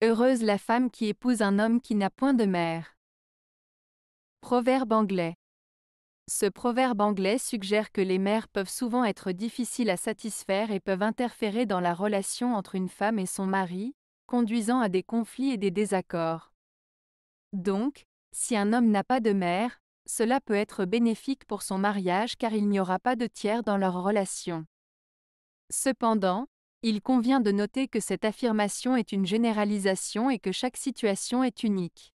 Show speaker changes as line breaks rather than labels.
Heureuse la femme qui épouse un homme qui n'a point de mère. Proverbe anglais. Ce proverbe anglais suggère que les mères peuvent souvent être difficiles à satisfaire et peuvent interférer dans la relation entre une femme et son mari, conduisant à des conflits et des désaccords. Donc, si un homme n'a pas de mère, cela peut être bénéfique pour son mariage car il n'y aura pas de tiers dans leur relation. Cependant, il convient de noter que cette affirmation est une généralisation et que chaque situation est unique.